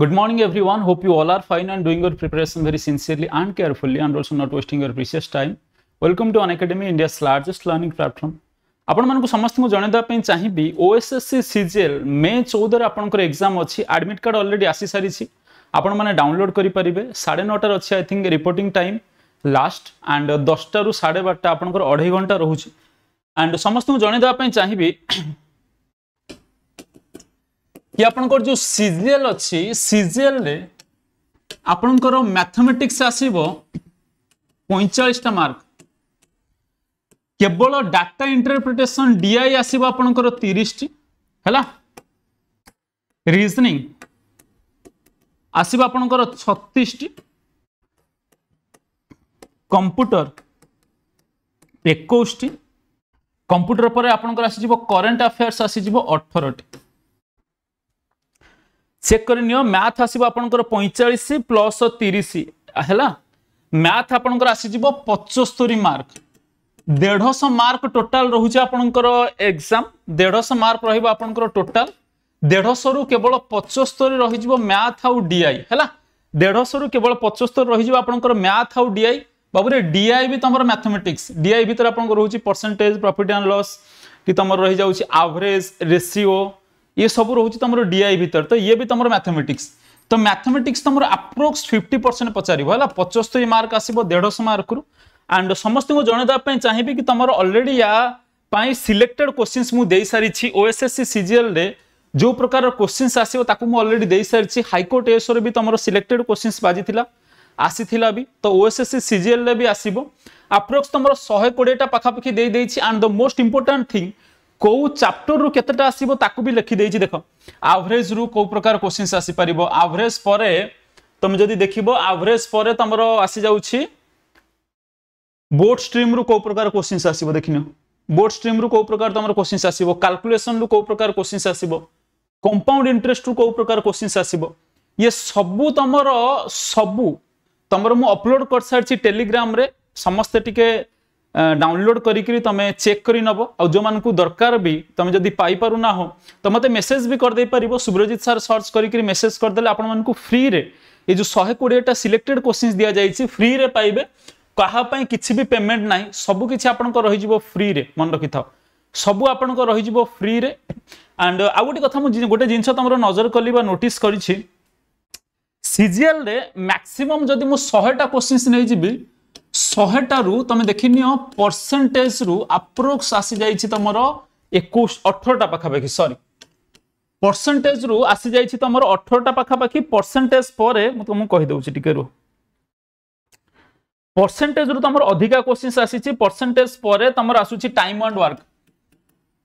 Good morning everyone. Hope you all are fine and doing your preparation very sincerely and carefully and also not wasting your precious time. Welcome to Unacademy, India's largest learning platform. ଆପଣମାନଙ୍କୁ ସମସ୍ତଙ୍କୁ ଜଣାଇବା ପାଇଁ ଚାହିଁବି OSSC CGL May ଚଉଦରେ ଆପଣଙ୍କର exam ଅଛି admit card already ଆସିସାରିଛି ଆପଣମାନେ download କରିପାରିବେ ସାଢ଼େ ନଅଟାରେ ଅଛି I think reporting time last and ଦଶଟାରୁ ସାଢ଼େ ବାରଟା ଆପଣଙ୍କର ଅଢ଼େଇ ଘଣ୍ଟା ରହୁଛି ଆଣ୍ଡ ସମସ୍ତଙ୍କୁ ଜଣାଇଦେବା ପାଇଁ ଚାହିଁବି कि आपणकर जो सीजीएल अच्छी सीजीएल आपणकर मैथमेटिक्स आसीबो 45 मार्क केवल डाटा इंटरप्रिटेशन डीआई आसीबो आपणकर 30 टी हला रीजनिंग आपणकर 36 कंप्यूटर एक कंप्यूटर पर आपंकर आसी जीवो अफेयर्स आसी जीवो टी চেক করে নিও ম্যাথ আসব আপনার পঁয়চাশ প্লস তিরিশ হল ম্যাথ আপনার আসিযোগ পঁচস্তরি মার্ক দেড়শ মার্ক টোটাল রয়েছে আপনার এক্সাম দেড়শ মার্ক রহব আপনার টোটাল দেড়শরু কেবল পঁচস্তরি রহিযোগ ম্যাথ আউ ডিআই হল দেড়শরু কেবল পঁচস্তরি রহিযোগ আপনার ম্যাথ আউ ডিআই বাবুরে ডিআই বি তোমার ম্যাথমেটিক্স ডিআই ভিতরে আপনার রয়েছে পরসেন্টেজ প্রফিট আন্ড লস কি তোমার রয়ে যাচ্ছে আভরেজ রেসিও ये सब रोचे तुम डीआई भितर तो ये भी तुम मैथमेटिक्स तो मैथमेटिक्स तुम आप्रोक्स फिफ्टी परसेंट पचार पचस्तरी मार्क आसो देढ़श मार्क रु एंड समस्त को जनवाप चाहिए कि तुम अलरेडी या सिलेक्टेड क्वेश्चन मुझे सारी ओएसएससी सीजीएल जो प्रकार क्वेश्चन आसो अलरेडी दे सारी हाइकोर्ट एस भी तुम सिलेक्टेड क्वेश्चन बाजी आसी भी तो ओएसएससी सीजीएल भी आसो आप्रोक्स तुम शहे कोड़ेटा पाखापाखी दे and the most important thing কেউ চাপ্টরু কেতটা আসব তাকে বি লিখি দিয়েছি দেখ আভরেজরু কেউ প্রকার কোশ্চিন্স আসিপার আভরেজ পরে তুমি যদি দেখব আভরেজ পরে তোমার আসি যাচ্ছি ବୋର୍ଡ ଷ୍ଟ୍ରିମ୍ରୁ କେଉଁ ପ୍ରକାର କୋଶ୍ଚିନ୍ସ ଆସିବ ଦେଖିନିଅ ବୋର୍ଡ ଷ୍ଟ୍ରିମ୍ରୁ କେଉଁ ପ୍ରକାର ତୁମର କୋଶ୍ଚିନ୍ସ ଆସିବ କାଲକୁଲେସନ୍ରୁ କେଉଁ ପ୍ରକାର କୋଶ୍ଚିନ୍ସ ଆସିବ କମ୍ପାଉଣ୍ଡ ଇଣ୍ଟରେଷ୍ଟରୁ କେଉଁ ପ୍ରକାର କୋଶ୍ଚିନ୍ସ ଆସିବ ଇଏ ସବୁ ତୁମର ସବୁ ତୁମର ମୁଁ ଅପଲୋଡ଼ କରିସାରିଛି ଟେଲିଗ୍ରାମରେ ସମସ୍ତେ ଟିକେ ডাউনলোড করি তুমি চেক করে নব আপনার দরকার বি তুমি যদি পাইপার না হো তো মতো মেসেজ বি করে পার সুব্রজিৎ স্যার সর্চ করি মেসেজ করেদেলে আপনার ফ্রিরে এই যে শহে কোড়িয়েটা সিলেক্টেড কোশ্চিন দিয়া যাই ফ্রিরে পাইবে কাহাপাই কিছু বি পেমেন্ট না সবু কিছু আপনার রয়েছে ফ্রিরে মনে রাখি থাও সবু আপনার রয়েছে ফ্রিরে আন্ড আউ গোটে কথা গোটে জিনিস তোমার নজর কলি বা নোটিস করেছি সিজিএল ম্যাক্সিমম যদি মু শহেটা কোশ্চিন নিয়ে যাবি ଶହେଟାରୁ ତମେ ଦେଖିନିଅ ପରସେଣ୍ଟେଜରୁ ଆପ୍ରୋକ୍ସ ଆସିଯାଇଛି ତମର ଏକୋଇଶ ଅଠରଟା ପାଖାପାଖି ସରି ପରସେଣ୍ଟେଜରୁ ଆସିଯାଇଛି ତମର ଅଠରଟା ପାଖାପାଖି ପରସେଣ୍ଟେଜ ପରେ ମୁଁ ତୁମକୁ କହିଦେଉଛି ଟିକେ ରୁହ ପରସେଣ୍ଟେଜରୁ ତମର ଅଧିକା କୋଶ୍ଚିନ୍ସ ଆସିଛି ପରସେଣ୍ଟେଜ ପରେ ତମର ଆସୁଛି ଟାଇମ୍ ଆଣ୍ଡ ୱାର୍କ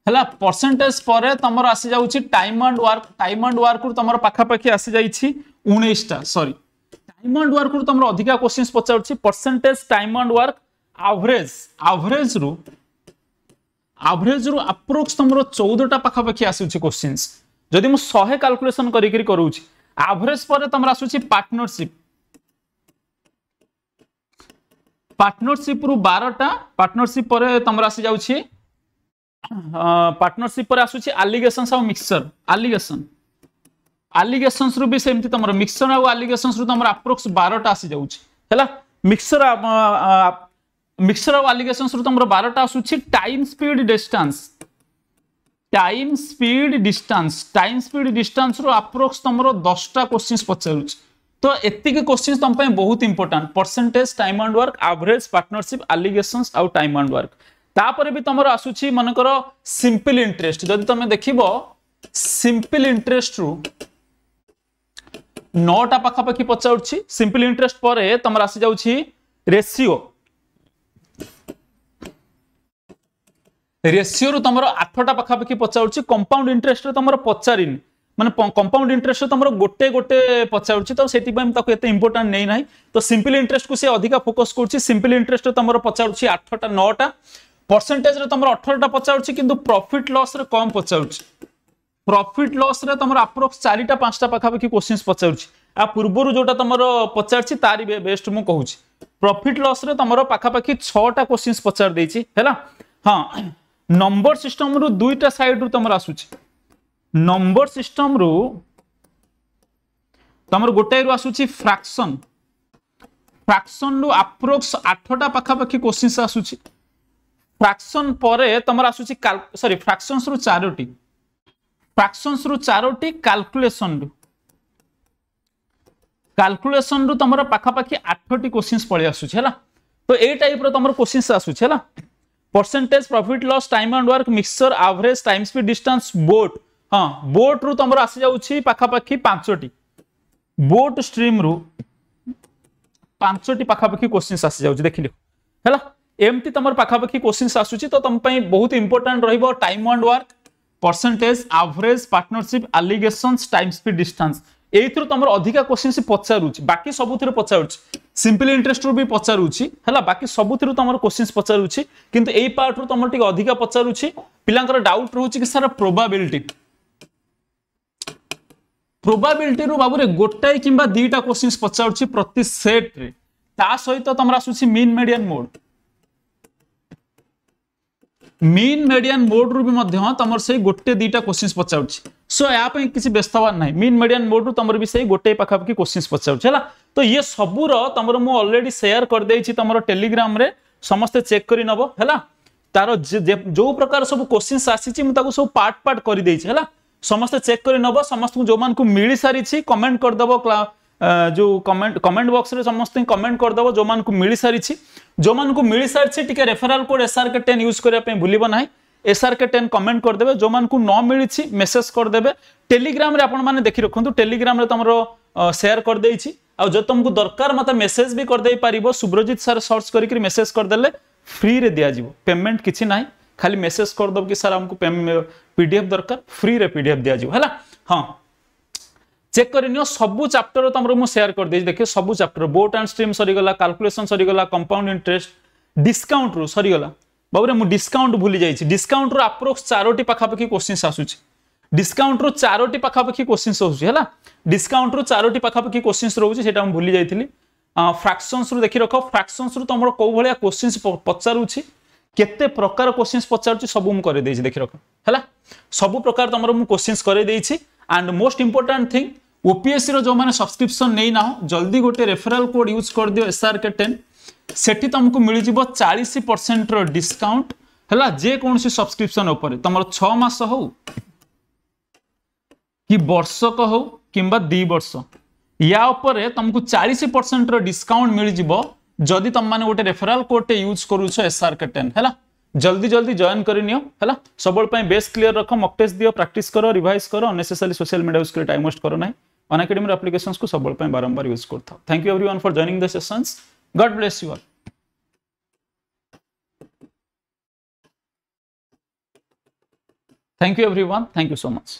ହେଲା ପରସେଣ୍ଟେଜ ପରେ ତମର ଆସିଯାଉଛି time and work time and ୱାର୍କରୁ ତମର ପାଖାପାଖି ଆସିଯାଇଛି ଉଣେଇଶଟା ସରି ডায়মন্ড ওয়ার্ক রু তোমার অধিকা কোশ্চিন্স পচারুছি percentage time and work average average রু আভরেজ রু আপ্রোক্স তোমার চৌদটা পাখাপাখি আসুচি কোশ্চিন্স যদি মু শহে ক্যালকুলেসন করি করুছি আভরেজ পরে তোমার আসুচি পার্টনারশিপ পার্টনারশিপ রু বারোটা পার্টনারশিপ পরে তোমার আসি যাচ্ছি পার্টনারশিপ পরে আসুচি আলিগেসন সব মিক্সচর আলিগেসন ଆଲିଗେସନ୍ସ ବି ସେମିତି ତମର ମିକ୍ସର ଆଉ ଆଲିଗେସନ୍ସ ତମର ଆପ୍ରୋକ୍ସ ବାରଟା ଆସିଯାଉଛି ହେଲା ମିକ୍ସର ମିକ୍ସଚର ଆଉ ଆଲିଗେସନ୍ସରୁ ତମର ବାରଟା ଆସୁଛି time speed distance time speed distance time speed ଡିଷ୍ଟାନ୍ସରୁ ଆପ୍ରୋକ୍ସ ତମର ଦଶଟା କୋଶ୍ଚିନ୍ସ ପଚାରୁଛି ତ ଏତିକି କୋଶ୍ଚିନ୍ସ ତମ ପାଇଁ ବହୁତ important percentage time and work average partnership alligations ଆଉ ଟାଇମ୍ ଆଣ୍ଡ ୱାର୍କ ତାପରେ ବି ତମର ଆସୁଛି ମନେକର ସିମ୍ପଲ୍ ଇଣ୍ଟରେଷ୍ଟ ଯଦି ତମେ ଦେଖିବ ସିମ୍ପଲ୍ ଇଣ୍ଟରେଷ୍ଟରୁ নটা পাখাপাখি পচাউছি সিম্পল ইন্টারেস্ট পরে তোমার আসি যাচ্ছি রেসিও রেসিওরু তোমার আঠটা পাখাপাখি পচাউছি কম্পাউন্ড ইন্টারেস্টরে তোমার পচারিনি মানে কম্পাউন্ড ইন্টারেস্ট তোমার গোটে গোটে পচারুছি তো সেইপাই তাকে এত ইম্পর্টাট নেই না তো সিম্পল ইন্টারেস্ট কু সে অধিকা ফোকস করছি সিম্পল ইন্টারেস্ট তোমার পচারুছি আঠটা নটা পরসেন্টেজরে তোমার অঠরটা পচারুছি কিন্তু প্রফিট লসরে কম পচারুছি প্রফিট লসরে তোমার আপ্রোক্স চারিটা পাঁচটা পাখাপাখি কোশ্চিন্স পচারুছি আ পূর্বর যেটা তোমার পচারছি তারি বেস্ট মু কুচি প্রফিট লসরে তোমার পাখাপাখি ছটা কোশ্চিন্স পচার দিয়েছি হল হ্যাঁ নম্বর সিস্টম রু দুইটা সাইড রু তোমার আসুচি নম্বর সিস্টম রু তোমার গোটাই রু আসুচি ফ্রাকশন ফ্রাকশন রু আপ্রোক্স আঠটা পাখাপাখি কোশ্চিন্স আসুচি ফ্রাকশন পরে তোমার আসুচি সরি ফ্রাকশনস রু চারোটি ଫ୍ରାକ୍ସନ୍ସରୁ ଚାରୋଟି କାଲକୁଲେସନରୁ କାଲକୁଲେସନରୁ ତମର ପାଖାପାଖି ଆଠଟି କୋଶ୍ଚିନ୍ସ ପଳେଇ ଆସୁଛି ହେଲା ତ ଏଇ ଟାଇପ୍ର ତମର କୋଶ୍ଚିନ୍ସ ଆସୁଛି ହେଲା percentage profit loss time and work mixture average time speed distance boat ହଁ ବୋଟ୍ରୁ ତମର ଆସିଯାଉଛି ପାଖାପାଖି ପାଞ୍ଚଟି ବୋଟ୍ ଷ୍ଟ୍ରିମ୍ରୁ ପାଞ୍ଚଟି ପାଖାପାଖି କୋଶ୍ଚିନ୍ସ ଆସିଯାଉଛି ଦେଖିଲି ହେଲା ଏମିତି ତମର ପାଖାପାଖି କୋଶ୍ଚିନ୍ସ ଆସୁଛି ତ ତମ ପାଇଁ ବହୁତ ଇମ୍ପୋର୍ଟାଣ୍ଟ ରହିବ time and work percentage average partnership alligations time ପି ଡିଷ୍ଟାନ୍ସ ଏଇଥିରୁ ତମର ଅଧିକା କ୍ୱେଶ୍ଚିନ୍ ସେ ପଚାରୁଛି ବାକି ସବୁଥିରେ ପଚାରୁଛି ସିମ୍ପଲ ଇଣ୍ଟରେଷ୍ଟରୁ ବି ପଚାରୁଛି ହେଲା ବାକି ସବୁଥିରୁ ତମର କ୍ୱେଶ୍ଚିନ୍ ପଚାରୁଛି କିନ୍ତୁ ଏଇ ପାର୍ଟରୁ ତମର ଟିକେ ଅଧିକା ପଚାରୁଛି ପିଲାଙ୍କର ଡାଉଟ ରହୁଛି କି ସାର୍ ପ୍ରୋବାବିଲିଟି ପ୍ରୋବାବିଲିଟିରୁ ବାବୁରେ ଗୋଟାଏ କିମ୍ବା ଦୁଇଟା କ୍ୱେଶ୍ଚିନ୍ ପଚାରୁଛି ପ୍ରତି ସେଟ୍ରେ ତା ସହିତ ତମର ଆସୁଛି mean median mode mean median ମୋଡ୍ରୁ ବି ମଧ୍ୟ ତମର ସେଇ ଗୋଟେ ଦୁଇଟା କୋଶ୍ଚିନ୍ସ ପଚାରୁଛି ସୋ ଏହା ପାଇଁ କିଛି ବ୍ୟସ୍ତ ହେବାର ନାହିଁ ମିନ୍ ମେଡିଆନ୍ ମୋଡ୍ରୁ ତମର ବି ସେଇ ଗୋଟେ ପାଖାପାଖି କୋଶ୍ଚିନ୍ସ ପଚାରୁଛି ହେଲା ତ ଇଏ ସବୁର ତମର ମୁଁ ଅଲରେଡି ସେୟାର କରିଦେଇଛି ତମର ଟେଲିଗ୍ରାମରେ ସମସ୍ତେ ଚେକ୍ କରି ନେବ ହେଲା ତାର ଯୋଉ ପ୍ରକାର ସବୁ କୋଶ୍ଚିନ୍ସ ଆସିଛି ମୁଁ ତାକୁ ସବୁ ପାର୍ଟ ପାର୍ଟ କରିଦେଇଛି ହେଲା ସମସ୍ତେ ଚେକ୍ କରି ନେବ ସମସ୍ତଙ୍କୁ ଯୋଉମାନଙ୍କୁ ମିଳିସାରିଛି କମେଣ୍ଟ କରିଦେବ जो कमेंट कमेंट बॉक्स रे समस्त कमेंट कर दबो जो मान को मिली सारिछि जो मान को मिली सारिछि टिके रेफरल कोड एसआरके 10 यूज करिया पे भूलिबो नाही एसआरके 10 कमेंट कर देबे जो मान को न मिलिछि मेसेज कर देबे टेलीग्राम रे आपण माने देखि रखंतु टेलीग्राम रे तमरो शेयर कर देइछि आ जो तुमको दरकार मते मेसेज भी कर देई पारिबो सुब्रजीत सर सर्च करिक मेसेज कर देले फ्री रे दिया जीवो पेमेंट किछि नाही खाली मेसेज कर दब कि सर हमको पीडीएफ दरकार फ्री रे पीडीएफ दिया जीवो हला हां চেক করে নিও সবু চাপ্টর তোমার মু সেয়ার করেদি দেখি সবু চাপ্টর বোট আন্ড স্ট্রিম সরিগলা ক্যালকুলেসন সরিগলা কম্পাউন্ড ইন্টারেস্ট ডিসকাউন্ট রু সরিগলা বাবুরে মু ডিসকাউন্ট ভুলি যাইছি ডিসকাউন্ট রু আপ্রোক্স চারোটি পাখাপাখি কোশ্চিন্স আসুচি ডিসকাউন্ট রু চারোটি পাখাপাখি কোশ্চিন্স আসুচি হলা ডিসকাউন্ট রু চারোটি পাখাপাখি কোশ্চিন্স রহুচি সেটা মু ভুলি যাইছিলি ফ্রাকশনস রু দেখি রখ ফ্রাকশনস রু তোমার কেউ ভাবে কোশ্চিন্স পচারুছি কেতে প্রকার কোশ্চিন্স পচারুছি সবু মু করে দেইছি দেখি রখ হলা সবু প্রকার তোমার মু কোশ্চিন্স করে দেইছি and most important thing OPSC जो मैंने सब्सक्रिप्सन नहीं ना जल्दी गोटे रेफराल कोड यूज कर दि के टेन से तुमको मिल जाव चालीस परसेंटर डिस्काउंट है जेकोसी सब्सक्रिप्सन तुम छस हो कि बर्षक हो कि दर्ष या तुमको चालीस परसेंट रिस्काउंट मिल जाव जदि तुम मैंने गोटे रेफराल कोड टे यूज कर एसआरके टेन है जल्दी जल्दी जॉइन करनी सब बेस्ट क्लियर रख मक टेस्ट प्राक्ट कर करो revise unnecessary social media use कर टाइम वेस्ट करो ना अनअकेडमी आप्लिकेशन्स को सब बारंबार यूज करता thank you everyone for joining the sessions God bless you all Thank you everyone. Thank you so much.